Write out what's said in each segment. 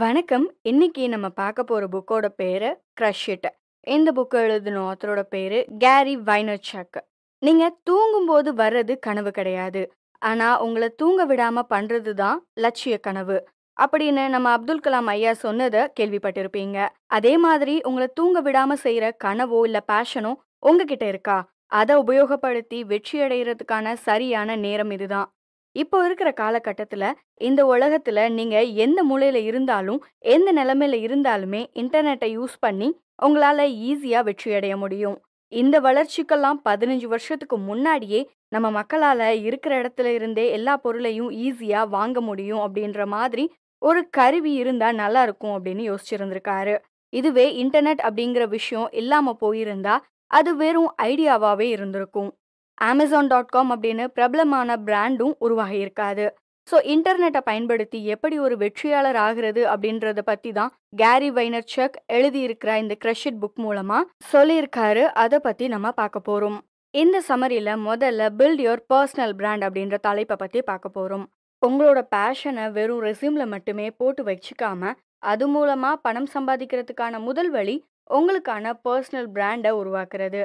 வணக்கம் இன்னைக்கு நம்ம பார்க்க போகிற புக்கோட பேர் க்ரஷ் இட் இந்த புக்கு எழுதின ஆத்தரோட பேர் கேரி வைனர்சக் நீங்கள் தூங்கும்போது வர்றது கனவு கிடையாது ஆனால் உங்களை தூங்க விடாமல் பண்ணுறது தான் லட்சிய கனவு அப்படின்னு நம்ம அப்துல் கலாம் ஐயா சொன்னதை கேள்விப்பட்டிருப்பீங்க அதே மாதிரி உங்களை தூங்க விடாமல் செய்கிற கனவோ இல்லை பேஷனோ உங்ககிட்ட இருக்கா அதை உபயோகப்படுத்தி வெற்றி அடைகிறதுக்கான சரியான நேரம் இதுதான் இப்போ இருக்கிற காலகட்டத்தில் இந்த உலகத்தில் நீங்கள் எந்த மூலையில் இருந்தாலும் எந்த நிலமையில இருந்தாலுமே இன்டர்நெட்டை யூஸ் பண்ணி உங்களால் ஈஸியாக வெற்றி அடைய முடியும் இந்த வளர்ச்சிக்கெல்லாம் பதினஞ்சு வருஷத்துக்கு முன்னாடியே நம்ம மக்களால் இருக்கிற இடத்துல இருந்தே எல்லா பொருளையும் ஈஸியாக வாங்க முடியும் அப்படின்ற மாதிரி ஒரு கருவி இருந்தால் நல்லா இருக்கும் அப்படின்னு யோசிச்சிருந்திருக்காரு இதுவே இன்டர்நெட் அப்படிங்கிற விஷயம் இல்லாமல் போயிருந்தா அது வெறும் ஐடியாவாகவே இருந்திருக்கும் அமேசான் டாட் காம் அப்படின்னு பிரபலமான பிராண்டும் உருவாகியிருக்காது ஸோ இன்டர்நெட்டை பயன்படுத்தி எப்படி ஒரு வெற்றியாளர் ஆகிறது அப்படின்றத பற்றி தான் கேரி வைனர் செக் எழுதியிருக்கிற இந்த கிரஷிட் புக் மூலமாக சொல்லியிருக்காரு அதை பற்றி நம்ம பார்க்க போகிறோம் இந்த சமரியில் முதல்ல பில்ட் யுவர் பர்சனல் பிராண்ட் அப்படின்ற தலைப்பை பற்றி பார்க்க போகிறோம் உங்களோட பேஷனை வெறும் ரெசியூமில் மட்டுமே போட்டு வச்சுக்காம அது மூலமாக பணம் சம்பாதிக்கிறதுக்கான முதல் வழி உங்களுக்கான பர்சனல் பிராண்டை உருவாக்குறது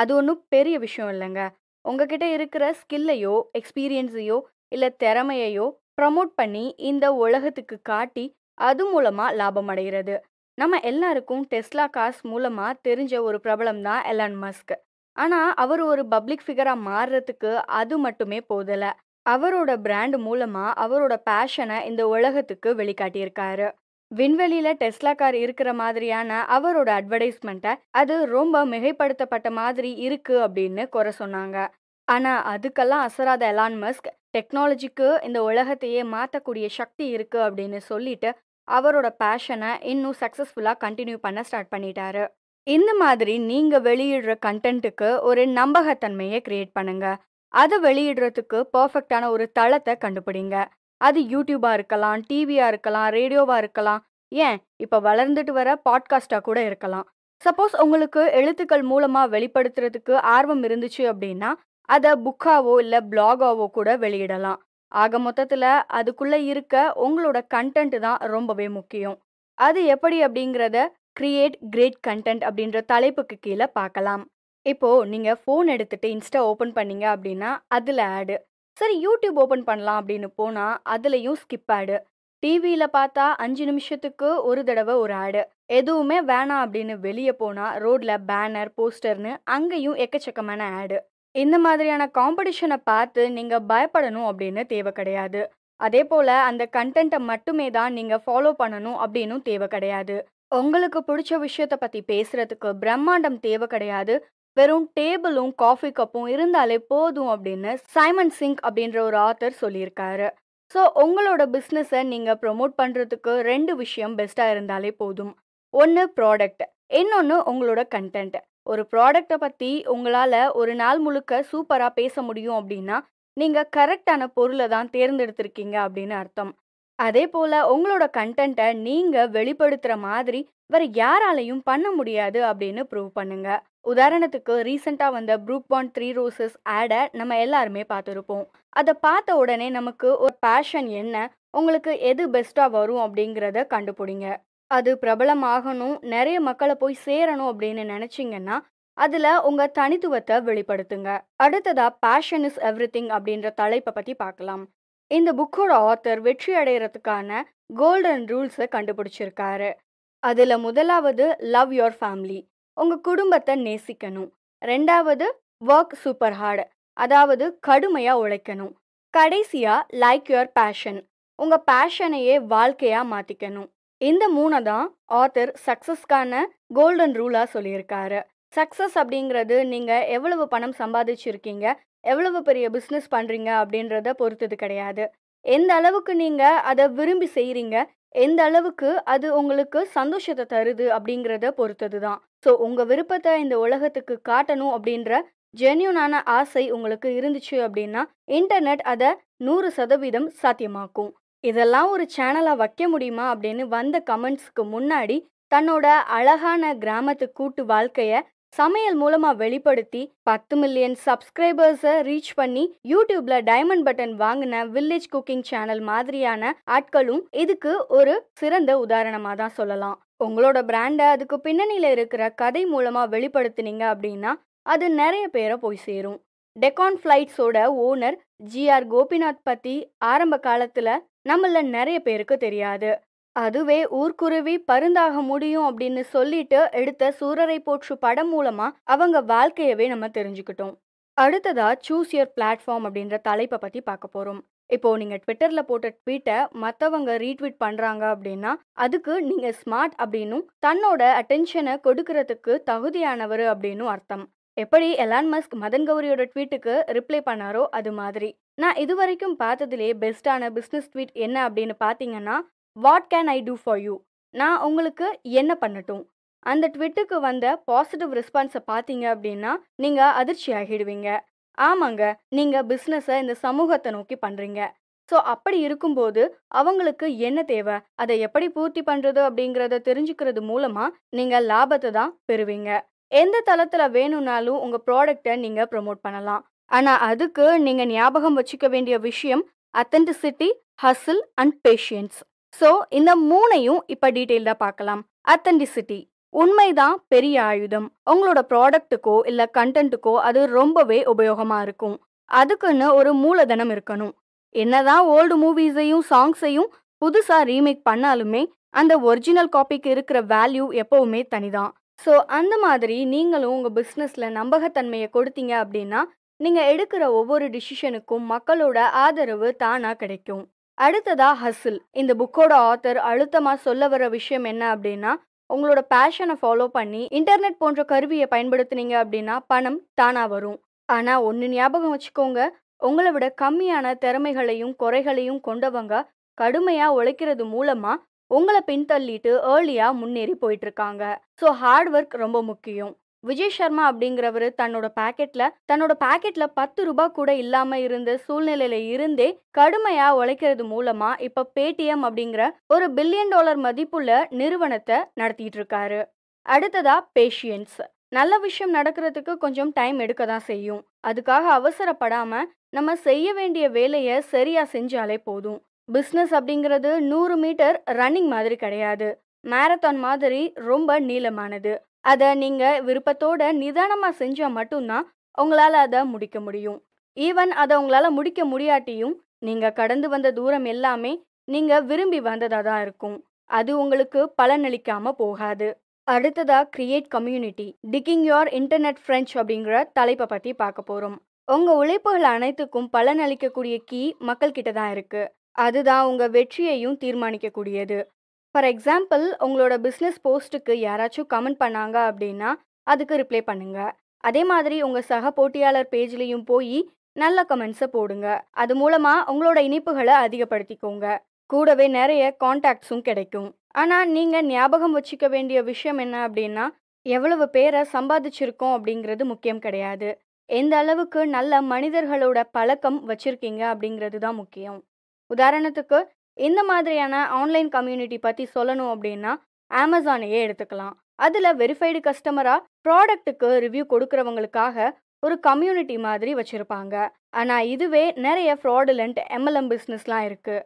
அது ஒன்றும் பெரிய விஷயம் இல்லைங்க உங்ககிட்ட இருக்கிற ஸ்கில்லையோ எக்ஸ்பீரியன்ஸையோ இல்லை திறமையையோ ப்ரமோட் பண்ணி இந்த உலகத்துக்கு காட்டி அது மூலமாக லாபம் அடைகிறது நம்ம எல்லாருக்கும் டெஸ்லா காஸ் மூலமாக தெரிஞ்ச ஒரு பிரபலம் தான் எலான் மஸ்க் ஆனால் அவர் ஒரு பப்ளிக் ஃபிகராக மாறுறதுக்கு அது மட்டுமே போதலை அவரோட பிராண்ட் மூலமாக அவரோட பேஷனை இந்த உலகத்துக்கு வெளிக்காட்டியிருக்காரு விண்வெளியில டெஸ்லா கார் இருக்கிற மாதிரியான அவரோட அட்வர்டைஸ்மெண்ட்டை அது ரொம்ப மிகைப்படுத்தப்பட்ட மாதிரி இருக்கு அப்படின்னு குறை சொன்னாங்க ஆனா அதுக்கெல்லாம் அசராத எலான் மஸ்க் டெக்னாலஜிக்கு இந்த உலகத்தையே மாற்றக்கூடிய சக்தி இருக்கு அப்படின்னு சொல்லிட்டு அவரோட பேஷனை இன்னும் சக்ஸஸ்ஃபுல்லாக கண்டினியூ பண்ண ஸ்டார்ட் பண்ணிட்டாரு இந்த மாதிரி நீங்கள் வெளியிடுற கண்டென்ட்டுக்கு ஒரு நம்பகத்தன்மையை கிரியேட் பண்ணுங்க அதை வெளியிடுறதுக்கு பர்ஃபெக்டான ஒரு தளத்தை கண்டுபிடிங்க அது யூடியூபாக இருக்கலாம் டிவியாக இருக்கலாம் ரேடியோவாக இருக்கலாம் ஏன் இப்போ வளர்ந்துட்டு வர பாட்காஸ்ட்டாக கூட இருக்கலாம் சப்போஸ் உங்களுக்கு எழுத்துக்கள் மூலமாக வெளிப்படுத்துறதுக்கு ஆர்வம் இருந்துச்சு அப்படின்னா அதை புக்காவோ இல்லை பிளாகாவோ கூட வெளியிடலாம் ஆக மொத்தத்தில் அதுக்குள்ளே இருக்க உங்களோட கண்டென்ட் தான் ரொம்பவே முக்கியம் அது எப்படி அப்படிங்கிறத கிரியேட் கிரேட் கண்டென்ட் அப்படின்ற தலைப்புக்கு கீழே பார்க்கலாம் இப்போது நீங்கள் ஃபோன் எடுத்துகிட்டு இன்ஸ்டா ஓப்பன் பண்ணீங்க அப்படின்னா அதில் ஆடு சரி யூடியூப் ஓப்பன் பண்ணலாம் அப்படின்னு போனால் அதுலேயும் ஸ்கிப் ஆடு டிவியில் பார்த்தா அஞ்சு நிமிஷத்துக்கு ஒரு தடவை ஒரு ஆடு எதுவுமே வேணாம் அப்படின்னு வெளியே போனால் ரோட்டில் பேனர் போஸ்டர்னு அங்கேயும் எக்கச்சக்கமான ஆடு இந்த மாதிரியான காம்படிஷனை பார்த்து நீங்கள் பயப்படணும் அப்படின்னு தேவை கிடையாது அதே போல் அந்த கண்டென்ட்டை மட்டுமே தான் நீங்கள் ஃபாலோ பண்ணணும் அப்படின்னும் தேவை கிடையாது உங்களுக்கு பிடிச்ச விஷயத்த பற்றி பேசுகிறதுக்கு பிரம்மாண்டம் தேவை கிடையாது வெறும் டேபிளும் காஃபி கப்பும் இருந்தாலே போதும் அப்படின்னு சைமன் சிங்க் அப்படின்ற ஒரு ஆத்தர் சொல்லியிருக்காரு ஸோ உங்களோட பிஸ்னஸை நீங்கள் ப்ரொமோட் பண்ணுறதுக்கு ரெண்டு விஷயம் பெஸ்ட்டாக இருந்தாலே போதும் ஒன்று ப்ராடக்ட் இன்னொன்று உங்களோட கண்டென்ட் ஒரு ப்ராடக்டை பற்றி உங்களால் ஒரு நாள் முழுக்க சூப்பராக பேச முடியும் அப்படின்னா நீங்கள் கரெக்டான பொருளை தான் தேர்ந்தெடுத்திருக்கீங்க அப்படின்னு அர்த்தம் அதே போல் உங்களோட கண்டென்ட்டை நீங்கள் வெளிப்படுத்துகிற மாதிரி வேறு யாராலையும் பண்ண முடியாது அப்படின்னு ப்ரூவ் பண்ணுங்கள் உதாரணத்துக்கு ரீசெண்டாக வந்த ப்ரூப் பாண்ட் த்ரீ ரோசஸ் ஆடை நம்ம எல்லாருமே பார்த்துருப்போம் அதை பார்த்த உடனே நமக்கு ஒரு பேஷன் என்ன உங்களுக்கு எது பெஸ்ட்டாக வரும் அப்படிங்கிறத கண்டுபிடிங்க அது பிரபலமாகணும் நிறைய மக்களை போய் சேரணும் அப்படின்னு நினச்சிங்கன்னா அதில் உங்கள் தனித்துவத்தை வெளிப்படுத்துங்க அடுத்ததாக பேஷன் இஸ் எவ்ரி திங் அப்படின்ற தலைப்பை பற்றி பார்க்கலாம் இந்த புக்கோட ஆத்தர் வெற்றி அடைகிறதுக்கான கோல்டன் ரூல்ஸை கண்டுபிடிச்சிருக்காரு அதில் முதலாவது லவ் யுவர் ஃபேமிலி உங்கள் குடும்பத்தை நேசிக்கணும் ரெண்டாவது ஒர்க் சூப்பர் ஹார்டு அதாவது கடுமையாக உழைக்கணும் கடைசியாக லைக் யுவர் பேஷன் உங்கள் பேஷனையே வாழ்க்கையாக மாற்றிக்கணும் இந்த மூணை தான் ஆத்தர் சக்ஸஸ்க்கான கோல்டன் ரூலாக சொல்லியிருக்காரு சக்ஸஸ் அப்படிங்கிறது நீங்கள் எவ்வளவு பணம் சம்பாதிச்சிருக்கீங்க எவ்வளவு பெரிய பிஸ்னஸ் பண்ணுறீங்க அப்படின்றத பொறுத்தது கிடையாது எந்த அளவுக்கு நீங்கள் அதை விரும்பி செய்கிறீங்க எந்த அளவுக்கு அது உங்களுக்கு சந்தோஷத்தை தருது அப்படிங்கிறத பொறுத்தது தான் ஸோ உங்கள் விருப்பத்தை இந்த உலகத்துக்கு காட்டணும் அப்படின்ற ஜென்யூனான ஆசை உங்களுக்கு இருந்துச்சு அப்படின்னா இன்டர்நெட் அதை நூறு சதவீதம் சாத்தியமாக்கும் இதெல்லாம் ஒரு சேனலாக வைக்க முடியுமா அப்படின்னு வந்த கமெண்ட்ஸ்க்கு முன்னாடி தன்னோட அழகான கிராமத்து கூட்டு வாழ்க்கையை சமையல் மூலமாக வெளிப்படுத்தி பத்து மில்லியன் சப்ஸ்கிரைபர்ஸை ரீச் பண்ணி யூடியூப்ல டைமண்ட் பட்டன் வாங்கின வில்லேஜ் குக்கிங் சேனல் மாதிரியான ஆட்களும் இதுக்கு ஒரு சிறந்த உதாரணமாக தான் சொல்லலாம் உங்களோட பிராண்டை அதுக்கு பின்னணியில் இருக்கிற கதை மூலமாக வெளிப்படுத்தினீங்க அப்படின்னா அது நிறைய பேரை போய் சேரும் டெக்கான் ஃப்ளைட்ஸோட ஓனர் ஜிஆர் கோபிநாத் பற்றி ஆரம்ப காலத்தில் நம்மள நிறைய பேருக்கு தெரியாது அதுவே ஊர்க்குருவி பருந்தாக முடியும் அப்படின்னு சொல்லிட்டு எடுத்த சூரரை போற்று படம் மூலமா அவங்க வாழ்க்கையவே நம்ம தெரிஞ்சுக்கிட்டோம் அடுத்ததா சூஸ் யுவர் பிளாட்ஃபார்ம் அப்படின்ற தலைப்பை பத்தி பார்க்க போறோம் இப்போ நீங்க ட்விட்டர்ல போட்ட ட்வீட்டை மற்றவங்க ரீட்வீட் பண்றாங்க அப்படின்னா அதுக்கு நீங்க ஸ்மார்ட் அப்படின்னும் தன்னோட அட்டென்ஷனை கொடுக்கறதுக்கு தகுதியானவர் அப்படின்னு அர்த்தம் எப்படி எலான் மஸ்க் மதன் கௌரியோட ட்வீட்டுக்கு ரிப்ளை பண்ணாரோ அது மாதிரி நான் இது வரைக்கும் பார்த்ததுலேயே பெஸ்ட்டான பிஸ்னஸ் ட்வீட் என்ன அப்படின்னு பார்த்தீங்கன்னா what can I do for you நான் உங்களுக்கு என்ன பண்ணட்டும் அந்த ட்விட்டுக்கு வந்த பாசிட்டிவ் ரெஸ்பான்ஸை பார்த்தீங்க அப்படின்னா நீங்கள் அதிர்ச்சி ஆகிடுவீங்க ஆமாங்க நீங்கள் பிஸ்னஸை இந்த சமூகத்தை நோக்கி பண்ணுறீங்க ஸோ அப்படி இருக்கும்போது அவங்களுக்கு என்ன தேவை அதை எப்படி பூர்த்தி பண்ணுறது அப்படிங்கிறத தெரிஞ்சுக்கிறது மூலமாக நீங்கள் லாபத்தை தான் பெறுவீங்க எந்த தளத்தில் வேணும்னாலும் உங்கள் ப்ராடக்டை நீங்கள் ப்ரொமோட் பண்ணலாம் ஆனால் அதுக்கு நீங்கள் ஞாபகம் வச்சுக்க வேண்டிய விஷயம் authenticity hustle and patience so இந்த மூணையும் இப்போ டீட்டெயில்டாக பார்க்கலாம் அத்தன்டிசிட்டி உண்மைதான் பெரிய ஆயுதம் உங்களோட ப்ராடக்ட்டுக்கோ இல்லை கண்டென்ட்டுக்கோ அது ரொம்பவே உபயோகமாக இருக்கும் அதுக்குன்னு ஒரு மூலதனம் இருக்கணும் என்னதான் ஓல்டு மூவிஸையும் சாங்ஸையும் புதுசாக ரீமேக் பண்ணாலுமே அந்த ஒரிஜினல் காப்பிக்கு இருக்கிற வேல்யூ எப்போவுமே தனிதான் ஸோ அந்த மாதிரி நீங்களும் உங்கள் பிஸ்னஸில் நம்பகத்தன்மையை கொடுத்தீங்க அப்படின்னா நீங்கள் எடுக்கிற ஒவ்வொரு டிசிஷனுக்கும் மக்களோட ஆதரவு தானாக கிடைக்கும் அடுத்ததாக ஹசில் இந்த புக்கோட ஆத்தர் அழுத்தமாக சொல்ல வர விஷயம் என்ன அப்படின்னா உங்களோட பேஷனை ஃபாலோ பண்ணி இன்டர்நெட் போன்ற கருவியை பயன்படுத்தினீங்க அப்படின்னா பணம் தானாக வரும் ஆனால் ஒன்று ஞாபகம் வச்சுக்கோங்க உங்களை விட கம்மியான திறமைகளையும் குறைகளையும் கொண்டவங்க கடுமையாக உழைக்கிறது மூலமாக உங்களை பின்தள்ளிட்டு ஏர்லியாக முன்னேறி போயிட்டுருக்காங்க ஸோ ஹார்ட் ஒர்க் ரொம்ப முக்கியம் விஜய் சர்மா அப்படிங்கிறவர் தன்னோட பாக்கெட்ல தன்னோட பாக்கெட்ல பத்து ரூபாய் கூட இல்லாம இருந்த சூழ்நிலையில இருந்தே கடுமையா உழைக்கிறது மூலமா இப்ப பேடிஎம் அப்படிங்கிற ஒரு பில்லியன் டாலர் மதிப்புள்ள நிறுவனத்தை நடத்திட்டு இருக்காரு அடுத்ததா பேஷியன்ஸ் நல்ல விஷயம் நடக்கிறதுக்கு கொஞ்சம் டைம் எடுக்க தான் செய்யும் அதுக்காக அவசரப்படாம நம்ம செய்ய வேண்டிய வேலையை சரியா செஞ்சாலே போதும் பிஸ்னஸ் அப்படிங்கிறது நூறு மீட்டர் ரன்னிங் மாதிரி கிடையாது மேரத்தான் மாதிரி ரொம்ப நீளமானது அதை நீங்கள் விருப்பத்தோட நிதானமாக செஞ்சால் மட்டும்தான் உங்களால் அதை முடிக்க முடியும் ஈவன் அதை உங்களால் முடிக்க முடியாட்டியும் நீங்கள் கடந்து வந்த தூரம் எல்லாமே நீங்கள் விரும்பி வந்ததாக தான் இருக்கும் அது உங்களுக்கு பலனளிக்காமல் போகாது அடுத்ததாக create community ticking your internet friends அப்படிங்கிற தலைப்பை பற்றி பார்க்க போகிறோம் உங்கள் உழைப்புகள் அனைத்துக்கும் பலனளிக்கக்கூடிய கீ மக்கள்கிட்ட தான் இருக்குது அதுதான் உங்கள் வெற்றியையும் தீர்மானிக்கக்கூடியது ஃபார் எக்ஸாம்பிள் உங்களோட பிஸ்னஸ் போஸ்ட்டுக்கு யாராச்சும் கமெண்ட் பண்ணாங்க அப்படின்னா அதுக்கு ரிப்ளை பண்ணுங்கள் அதே மாதிரி உங்கள் சக போட்டியாளர் பேஜ்லேயும் போய் நல்ல கமெண்ட்ஸை போடுங்க அது மூலமாக உங்களோட இணைப்புகளை அதிகப்படுத்திக்கோங்க கூடவே நிறைய காண்டாக்ட்ஸும் கிடைக்கும் ஆனால் நீங்கள் ஞாபகம் வச்சுக்க வேண்டிய விஷயம் என்ன அப்படின்னா எவ்வளவு பேரை சம்பாதிச்சிருக்கோம் அப்படிங்கிறது முக்கியம் கிடையாது எந்த அளவுக்கு நல்ல மனிதர்களோட பழக்கம் வச்சுருக்கீங்க அப்படிங்கிறது தான் முக்கியம் உதாரணத்துக்கு இந்த மாதிரியான ஆன்லைன் கம்யூனிட்டி பற்றி சொல்லணும் அப்படின்னா அமேசானையே எடுத்துக்கலாம் அதில் வெரிஃபைடு கஸ்டமராக ப்ராடக்ட்டுக்கு ரிவ்யூ கொடுக்குறவங்களுக்காக ஒரு கம்யூனிட்டி மாதிரி வச்சுருப்பாங்க ஆனால் இதுவே நிறைய ஃப்ராடுலண்ட் எம்எல்எம் பிஸ்னஸ்லாம் இருக்குது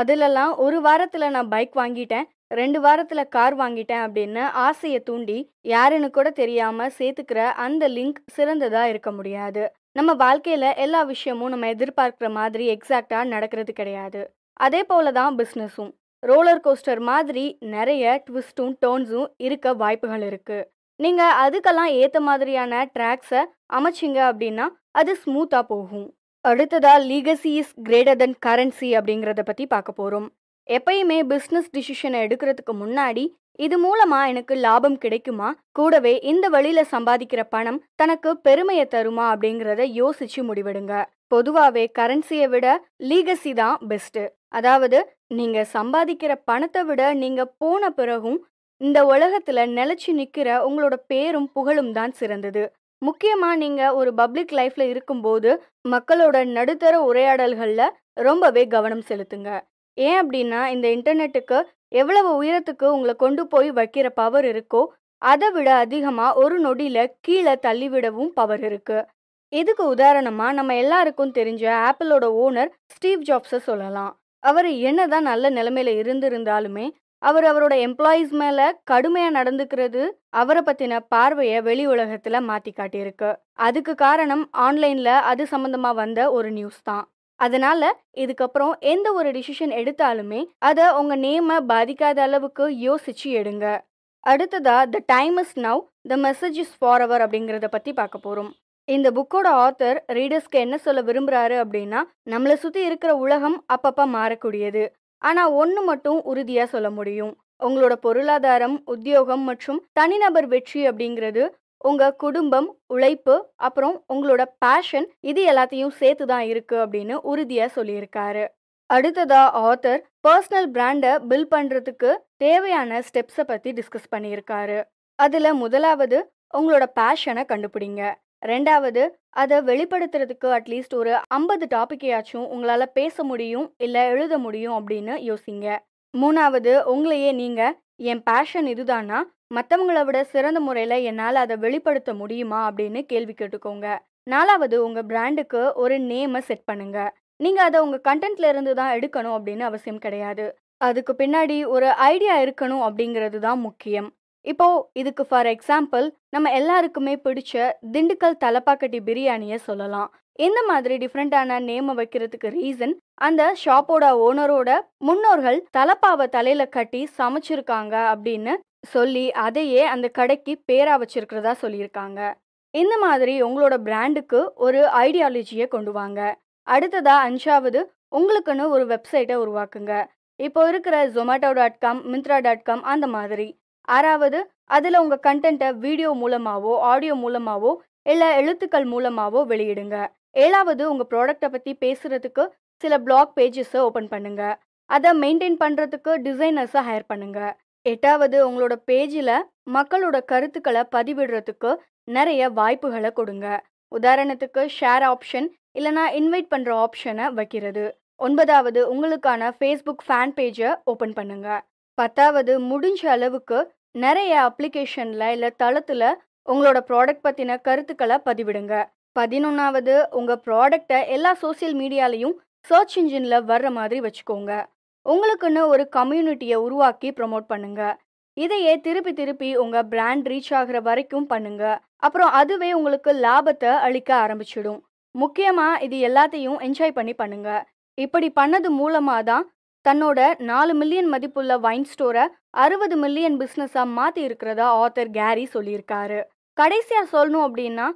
அதிலெல்லாம் ஒரு வாரத்தில் நான் பைக் வாங்கிட்டேன் ரெண்டு வாரத்தில் கார் வாங்கிட்டேன் அப்படின்னு ஆசையை தூண்டி யாருன்னு கூட தெரியாமல் சேர்த்துக்கிற அந்த லிங்க் சிறந்ததாக இருக்க முடியாது நம்ம வாழ்க்கையில் எல்லா விஷயமும் நம்ம எதிர்பார்க்குற மாதிரி எக்ஸாக்டாக நடக்கிறது கிடையாது அதே போல தான் பிஸ்னஸும் ரோலர் கோஸ்டர் மாதிரி நிறைய ட்விஸ்ட்டும் டோன்ஸும் இருக்க வாய்ப்புகள் இருக்குது நீங்கள் அதுக்கெல்லாம் ஏற்ற மாதிரியான ட்ராக்ஸை அமைச்சிங்க அப்படின்னா அது ஸ்மூத்தாக போகும் அடுத்ததாக legacy is greater than currency அப்படிங்கிறத பற்றி பார்க்க போகிறோம் எப்பயுமே பிஸ்னஸ் டிசிஷனை எடுக்கிறதுக்கு முன்னாடி இது மூலமாக எனக்கு லாபம் கிடைக்குமா கூடவே இந்த வழியில் சம்பாதிக்கிற பணம் தனக்கு பெருமையை தருமா அப்படிங்கிறத யோசித்து முடிவெடுங்க பொதுவாகவே கரன்சியை விட லீகசி தான் பெஸ்ட்டு அதாவது நீங்கள் சம்பாதிக்கிற பணத்தை விட நீங்கள் போன பிறகும் இந்த உலகத்தில் நிலச்சி நிற்கிற உங்களோட பேரும் புகழும் தான் சிறந்தது முக்கியமாக நீங்கள் ஒரு பப்ளிக் லைஃப்பில் இருக்கும்போது மக்களோட நடுத்தர உரையாடல்களில் ரொம்பவே கவனம் செலுத்துங்க ஏன் அப்படின்னா இந்த இன்டர்நெட்டுக்கு எவ்வளவு உயரத்துக்கு உங்களை கொண்டு போய் வைக்கிற பவர் இருக்கோ அதை விட அதிகமாக ஒரு நொடியில் கீழே தள்ளிவிடவும் பவர் இருக்குது இதுக்கு உதாரணமாக நம்ம எல்லாருக்கும் தெரிஞ்ச ஆப்பிளோட ஓனர் ஸ்டீவ் ஜாப்ஸை சொல்லலாம் அவர் என்னதான் நல்ல நிலைமையில இருந்திருந்தாலுமே அவர் அவரோட எம்ப்ளாயீஸ் மேலே கடுமையாக நடந்துக்கிறது அவரை பற்றின பார்வையை வெளி உலகத்தில் மாற்றி காட்டியிருக்கு அதுக்கு காரணம் ஆன்லைனில் அது சம்மந்தமாக வந்த ஒரு நியூஸ் தான் அதனால் இதுக்கப்புறம் எந்த ஒரு டிசிஷன் எடுத்தாலுமே அதை உங்கள் நேமை பாதிக்காத அளவுக்கு யோசித்து எடுங்க அடுத்ததாக the time is now the message is for our அப்படிங்கிறத பற்றி பார்க்க போகிறோம் இந்த புக்கோட ஆத்தர் ரீடர்ஸ்க்கு என்ன சொல்ல விரும்புகிறாரு அப்படின்னா நம்மளை சுற்றி இருக்கிற உலகம் அப்பப்போ மாறக்கூடியது ஆனால் ஒன்று மட்டும் உறுதியாக சொல்ல முடியும் உங்களோட பொருளாதாரம் உத்தியோகம் மற்றும் தனிநபர் வெற்றி அப்படிங்கிறது உங்கள் குடும்பம் உழைப்பு அப்புறம் உங்களோட பேஷன் இது எல்லாத்தையும் சேர்த்து தான் இருக்குது அப்படின்னு உறுதியாக சொல்லியிருக்காரு அடுத்ததா ஆத்தர் பர்சனல் பிராண்டை பில் பண்ணுறதுக்கு தேவையான ஸ்டெப்ஸை பற்றி டிஸ்கஸ் பண்ணியிருக்காரு அதில் முதலாவது உங்களோட பேஷனை கண்டுபிடிங்க ரெண்டாவது அதை வெளிப்படுத்துறதுக்கு அட்லீஸ்ட் ஒரு ஐம்பது டாப்பிக்கையாச்சும் உங்களால் பேச முடியும் இல்லை எழுத முடியும் அப்படின்னு யோசிங்க மூணாவது உங்களையே நீங்கள் என் பேஷன் இதுதானா மற்றவங்களை விட சிறந்த முறையில் என்னால் அதை வெளிப்படுத்த முடியுமா அப்படின்னு கேள்வி கேட்டுக்கோங்க நாலாவது உங்கள் பிராண்டுக்கு ஒரு நேமை செட் பண்ணுங்க நீங்கள் அதை உங்கள் கண்டென்ட்ல இருந்து தான் எடுக்கணும் அப்படின்னு அவசியம் கிடையாது அதுக்கு பின்னாடி ஒரு ஐடியா இருக்கணும் அப்படிங்கிறது தான் முக்கியம் இப்போ இதுக்கு ஃபார் எக்ஸாம்பிள் நம்ம எல்லாருக்குமே பிடிச்ச திண்டுக்கல் தலப்பாக்கட்டி பிரியாணியை சொல்லலாம் இந்த மாதிரி டிஃப்ரெண்ட்டான நேமை வைக்கிறதுக்கு ரீசன் அந்த ஷாப்போட ஓனரோட முன்னோர்கள் தலப்பாவை தலையில கட்டி சமைச்சிருக்காங்க அப்படின்னு சொல்லி அதையே அந்த கடைக்கு பேரா வச்சிருக்கிறதா சொல்லியிருக்காங்க இந்த மாதிரி உங்களோட பிராண்டுக்கு ஒரு ஐடியாலஜியை கொண்டு வாங்க அடுத்ததா அஞ்சாவது உங்களுக்குன்னு ஒரு வெப்சைட்டை உருவாக்குங்க இப்போ இருக்கிற Zomato dot com Myntra dot com அந்த மாதிரி ஆறாவது அதில் உங்கள் கண்டென்ட்டை வீடியோ மூலமாகவோ ஆடியோ மூலமாகவோ இல்லை எழுத்துக்கள் மூலமாகவோ வெளியிடுங்க ஏழாவது உங்கள் ப்ராடக்டை பற்றி பேசுகிறதுக்கு சில பிளாக் பேஜஸை ஓப்பன் பண்ணுங்கள் அதை மெயின்டைன் பண்ணுறதுக்கு டிசைனர்ஸை ஹையர் பண்ணுங்கள் எட்டாவது உங்களோட பேஜில் மக்களோட கருத்துக்களை பதிவிடுறதுக்கு நிறைய வாய்ப்புகளை கொடுங்க உதாரணத்துக்கு ஷேர் ஆப்ஷன் இல்லைனா இன்வைட் பண்ணுற ஆப்ஷனை வைக்கிறது ஒன்பதாவது உங்களுக்கான ஃபேஸ்புக் ஃபேன் பேஜை ஓப்பன் பண்ணுங்கள் பத்தாவது முடிஞ்ச அளவுக்கு நிறைய அப்ளிகேஷனில் இல்லை தளத்தில் உங்களோட ப்ராடக்ட் பற்றின கருத்துக்களை பதிவிடுங்க பதினொன்றாவது உங்கள் ப்ராடக்டை எல்லா சோசியல் மீடியாலையும் சர்ச் இன்ஜினில் வர்ற மாதிரி வச்சுக்கோங்க உங்களுக்குன்னு ஒரு கம்யூனிட்டியை உருவாக்கி ப்ரொமோட் பண்ணுங்க இதையே திருப்பி திருப்பி உங்கள் பிராண்ட் ரீச் ஆகிற வரைக்கும் பண்ணுங்க அப்புறம் அதுவே உங்களுக்கு லாபத்தை அளிக்க ஆரம்பிச்சிடும் முக்கியமாக இது எல்லாத்தையும் என்ஜாய் பண்ணி பண்ணுங்க இப்படி பண்ணது மூலமாக தான் தன்னோட நாலு மில்லியன் மதிப்புள்ள வைன் ஸ்டோரை அறுபது மில்லியன் பிஸ்னஸாக மாற்றி இருக்கிறதா ஆத்தர் கேரி சொல்லியிருக்காரு கடைசியாக சொல்லணும் அப்படின்னா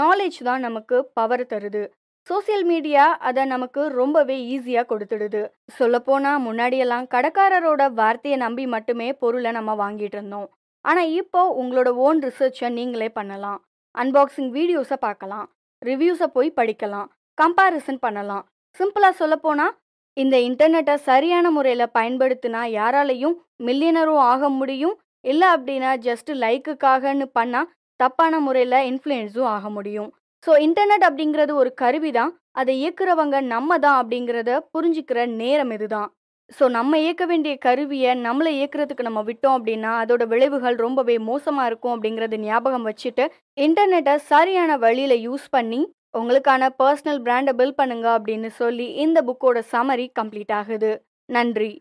நாலேஜ் தான் நமக்கு பவர் தருது சோசியல் மீடியா அதை நமக்கு ரொம்பவே ஈஸியாக கொடுத்துடுது சொல்லப்போனால் முன்னாடியெல்லாம் கடைக்காரரோட வார்த்தையை நம்பி மட்டுமே பொருளை நம்ம வாங்கிட்டு இருந்தோம் ஆனால் இப்போ உங்களோட ஓன் ரிசர்ச்சை நீங்களே பண்ணலாம் அன்பாக்சிங் வீடியோஸை பார்க்கலாம் ரிவ்யூஸை போய் படிக்கலாம் கம்பாரிசன் பண்ணலாம் சிம்பிளாக சொல்லப்போனால் இந்த இன்டர்நெட்டை சரியான முறையில் பயன்படுத்தினா யாராலையும் மில்லியனரும் ஆக முடியும் இல்லை அப்படின்னா ஜஸ்ட் லைக்குக்காகன்னு பண்ணால் தப்பான முறையில் இன்ஃப்ளூயன்ஸும் ஆக முடியும் ஸோ இன்டர்நெட் அப்படிங்கிறது ஒரு கருவி தான் அதை இயக்குறவங்க நம்ம தான் அப்படிங்கிறத புரிஞ்சுக்கிற நேரம் இதுதான் ஸோ நம்ம இயக்க வேண்டிய கருவியை நம்மளை இயக்கிறதுக்கு நம்ம விட்டோம் அப்படின்னா அதோட விளைவுகள் ரொம்பவே மோசமாக இருக்கும் அப்படிங்கிறது ஞாபகம் வச்சுட்டு இன்டர்நெட்டை சரியான வழியில் யூஸ் பண்ணி உங்களுக்கான பர்சனல் பிராண்டை பில் பண்ணுங்க அப்படின்னு சொல்லி இந்த புக்கோட சமரி கம்ப்ளீட் ஆகுது நன்றி